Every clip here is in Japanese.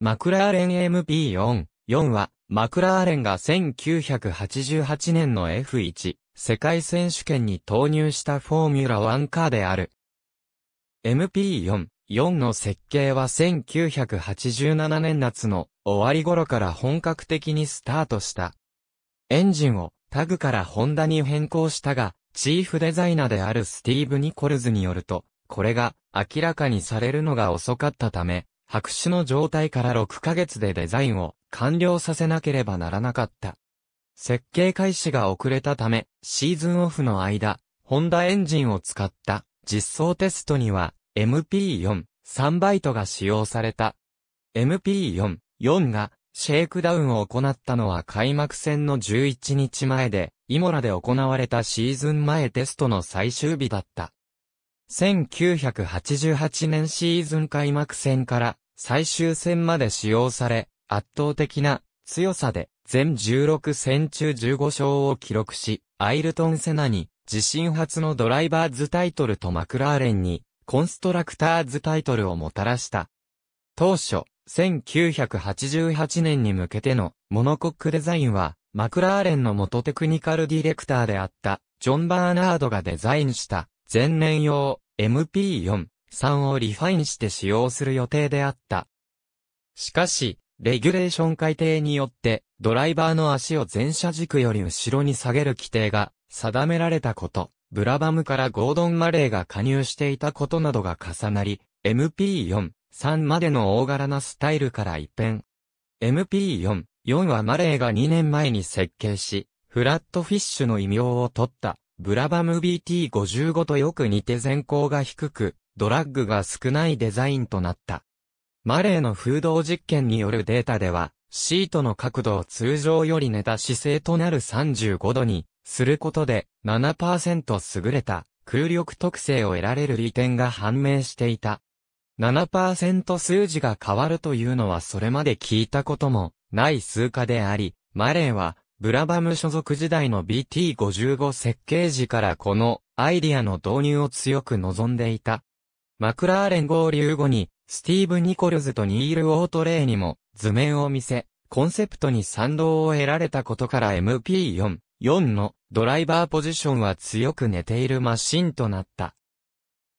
マクラーレン MP4、4は、マクラーレンが1988年の F1 世界選手権に投入したフォーミュラワンカーである。MP4、4の設計は1987年夏の終わり頃から本格的にスタートした。エンジンをタグからホンダに変更したが、チーフデザイナーであるスティーブ・ニコルズによると、これが明らかにされるのが遅かったため、白紙の状態から6ヶ月でデザインを完了させなければならなかった。設計開始が遅れたため、シーズンオフの間、ホンダエンジンを使った実装テストには MP4、3バイトが使用された。MP4、4がシェイクダウンを行ったのは開幕戦の11日前で、イモラで行われたシーズン前テストの最終日だった。1988年シーズン開幕戦から最終戦まで使用され、圧倒的な強さで全16戦中15勝を記録し、アイルトン・セナに自身初のドライバーズタイトルとマクラーレンにコンストラクターズタイトルをもたらした。当初、1988年に向けてのモノコックデザインは、マクラーレンの元テクニカルディレクターであった、ジョン・バーナードがデザインした、前年用、MP4、3をリファインして使用する予定であった。しかし、レギュレーション改定によって、ドライバーの足を前車軸より後ろに下げる規定が定められたこと、ブラバムからゴードン・マレーが加入していたことなどが重なり、MP4、3までの大柄なスタイルから一変。MP4、4はマレーが2年前に設計し、フラットフィッシュの異名を取った。ブラバム BT55 とよく似て前高が低く、ドラッグが少ないデザインとなった。マレーの風洞実験によるデータでは、シートの角度を通常より寝た姿勢となる35度に、することで7%優れた空力特性を得られる利点が判明していた。7%数字が変わるというのはそれまで聞いたこともない数化であり、マレーはブラバム所属時代の BT55 設計時からこのアイディアの導入を強く望んでいた。マクラーレン合流後に、スティーブ・ニコルズとニール・オートレイにも図面を見せ、コンセプトに賛同を得られたことから MP4、4のドライバーポジションは強く寝ているマシンとなった。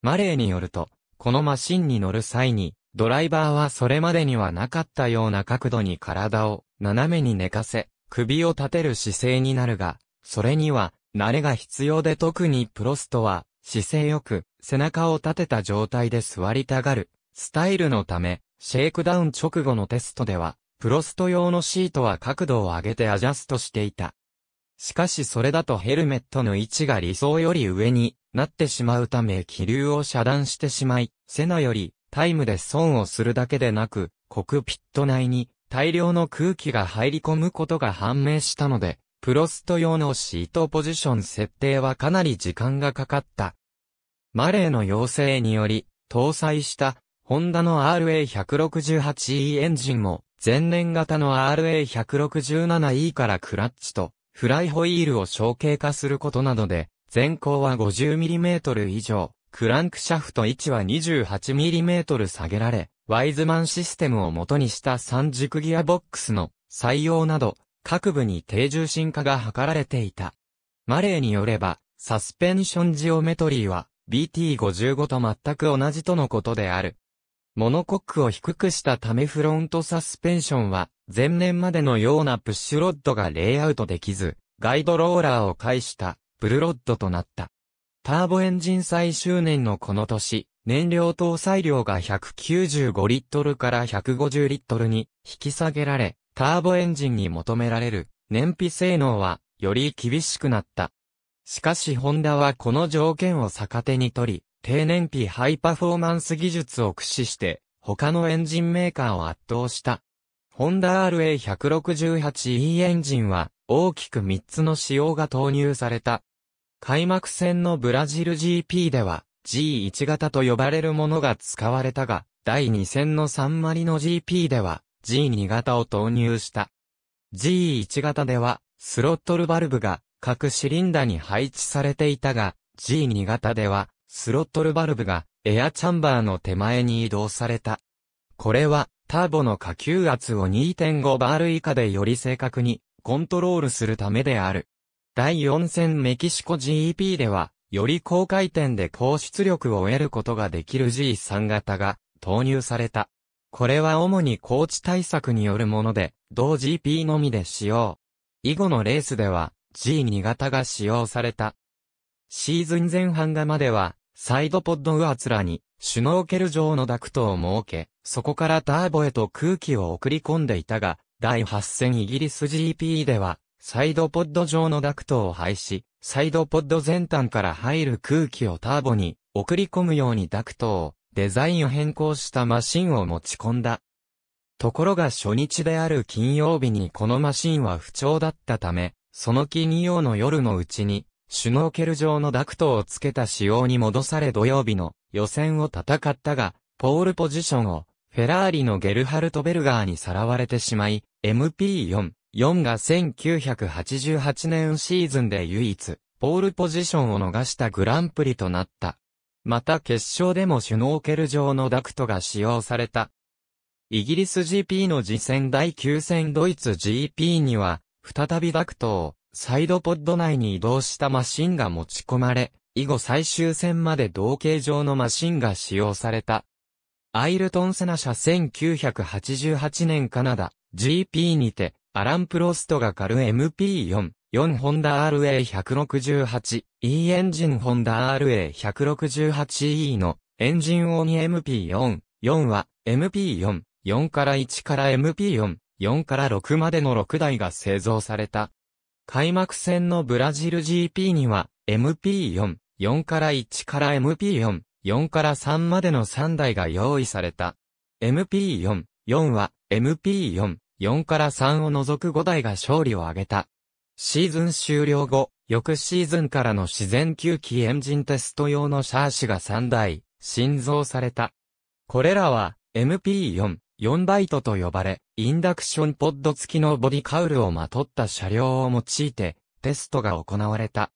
マレーによると、このマシンに乗る際に、ドライバーはそれまでにはなかったような角度に体を斜めに寝かせ、首を立てる姿勢になるが、それには、慣れが必要で特にプロストは、姿勢よく、背中を立てた状態で座りたがる、スタイルのため、シェイクダウン直後のテストでは、プロスト用のシートは角度を上げてアジャストしていた。しかしそれだとヘルメットの位置が理想より上になってしまうため気流を遮断してしまい、セナよりタイムで損をするだけでなく、コクピット内に大量の空気が入り込むことが判明したので、プロスト用のシートポジション設定はかなり時間がかかった。マレーの要請により、搭載したホンダの RA168E エンジンも、前年型の RA167E からクラッチと、フライホイールを小型化することなどで、前高は 50mm 以上、クランクシャフト位置は 28mm 下げられ、ワイズマンシステムを元にした三軸ギアボックスの採用など、各部に低重心化が図られていた。マレーによれば、サスペンションジオメトリーは BT55 と全く同じとのことである。モノコックを低くしたためフロントサスペンションは、前年までのようなプッシュロッドがレイアウトできず、ガイドローラーを介した、ブルロッドとなった。ターボエンジン最終年のこの年、燃料搭載量が195リットルから150リットルに引き下げられ、ターボエンジンに求められる燃費性能はより厳しくなった。しかしホンダはこの条件を逆手に取り、低燃費ハイパフォーマンス技術を駆使して、他のエンジンメーカーを圧倒した。ホンダ RA168E エンジンは大きく3つの仕様が投入された。開幕戦のブラジル GP では G1 型と呼ばれるものが使われたが、第2戦のサンマリの GP では G2 型を投入した。G1 型では、スロットルバルブが各シリンダに配置されていたが、G2 型では、スロットルバルブがエアチャンバーの手前に移動された。これは、ターボの下級圧を2.5バール以下でより正確にコントロールするためである。第4戦メキシコ GP では、より高回転で高出力を得ることができる G3 型が投入された。これは主に高地対策によるもので、同 GP のみで使用。以後のレースでは G2 型が使用された。シーズン前半がまでは、サイドポッドウアツラに、シュノーケル状のダクトを設け、そこからターボへと空気を送り込んでいたが、第8戦イギリス GP では、サイドポッド上のダクトを廃止、サイドポッド前端から入る空気をターボに送り込むようにダクトを、デザインを変更したマシンを持ち込んだ。ところが初日である金曜日にこのマシンは不調だったため、その金曜の夜のうちに、シュノーケル状のダクトをつけた仕様に戻され土曜日の予選を戦ったが、ポールポジションをフェラーリのゲルハルト・ベルガーにさらわれてしまい、MP4 4が1988年シーズンで唯一、ポールポジションを逃したグランプリとなった。また決勝でもシュノーケル上のダクトが使用された。イギリス GP の次戦第9戦ドイツ GP には、再びダクトをサイドポッド内に移動したマシンが持ち込まれ、以後最終戦まで同型上のマシンが使用された。アイルトン・セナ社1988年カナダ GP にてアラン・プロストがカル MP4、4ホンダ RA168E エンジンホンダ RA168E のエンジンオン MP4、4は MP4、4から1から MP4、4から6までの6台が製造された。開幕戦のブラジル GP には MP4、4から1から MP4、4から3までの3台が用意された。MP4、4は MP4、4から3を除く5台が勝利を挙げた。シーズン終了後、翌シーズンからの自然吸気エンジンテスト用のシャーシが3台、新造された。これらは MP4、4バイトと呼ばれ、インダクションポッド付きのボディカウルをまとった車両を用いて、テストが行われた。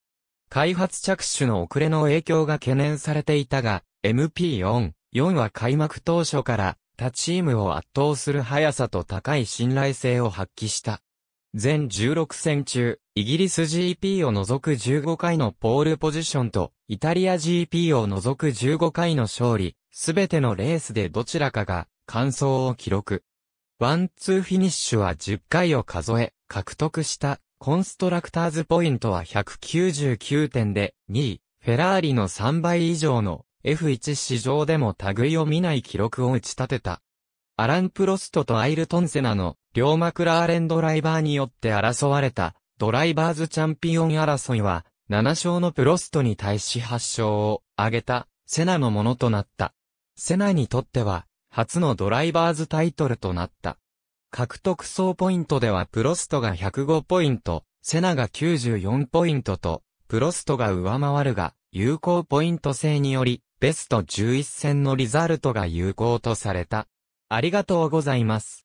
開発着手の遅れの影響が懸念されていたが、MP4、4は開幕当初から他チームを圧倒する速さと高い信頼性を発揮した。全16戦中、イギリス GP を除く15回のポールポジションと、イタリア GP を除く15回の勝利、すべてのレースでどちらかが、完走を記録。ワンツーフィニッシュは10回を数え、獲得した、コンストラクターズポイントは199点で、2位、フェラーリの3倍以上の F1 史上でも類を見ない記録を打ち立てた。アラン・プロストとアイルトン・セナの両マクラーレンドライバーによって争われたドライバーズチャンピオン争いは7勝のプロストに対し8勝を挙げたセナのものとなった。セナにとっては初のドライバーズタイトルとなった。獲得総ポイントではプロストが105ポイント、セナが94ポイントと、プロストが上回るが、有効ポイント制により、ベスト11戦のリザルトが有効とされた。ありがとうございます。